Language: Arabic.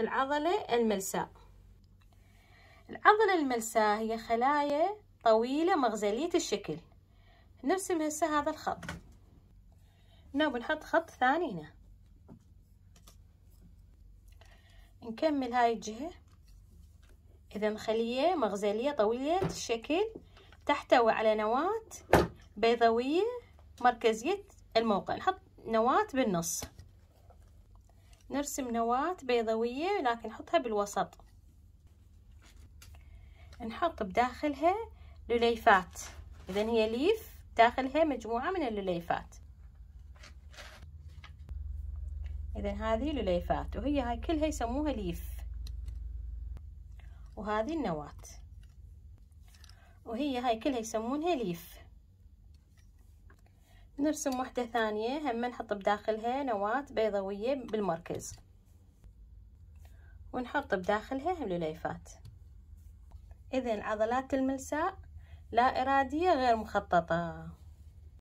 العضلة الملساء العضلة الملساء هي خلايا طويلة مغزلية الشكل نفس هسه هذا الخط هنا نعم، بنحط خط ثاني هنا نكمل هاي الجهة إذا خلية مغزلية طويلة الشكل تحتوي على نواة بيضوية مركزية الموقع نحط نواة بالنص نرسم نواة بيضوية لكن نحطها بالوسط نحط بداخلها لليفات اذا هي ليف داخلها مجموعة من اللليفات اذا هذه لليفات وهي هاي كلها يسموها ليف وهذه النواة وهي هاي كلها يسمونها ليف نرسم واحدة ثانية هم نحط بداخلها نواة بيضوية بالمركز ونحط بداخلها هم لليفات إذن عضلات الملساء لا إرادية غير مخططة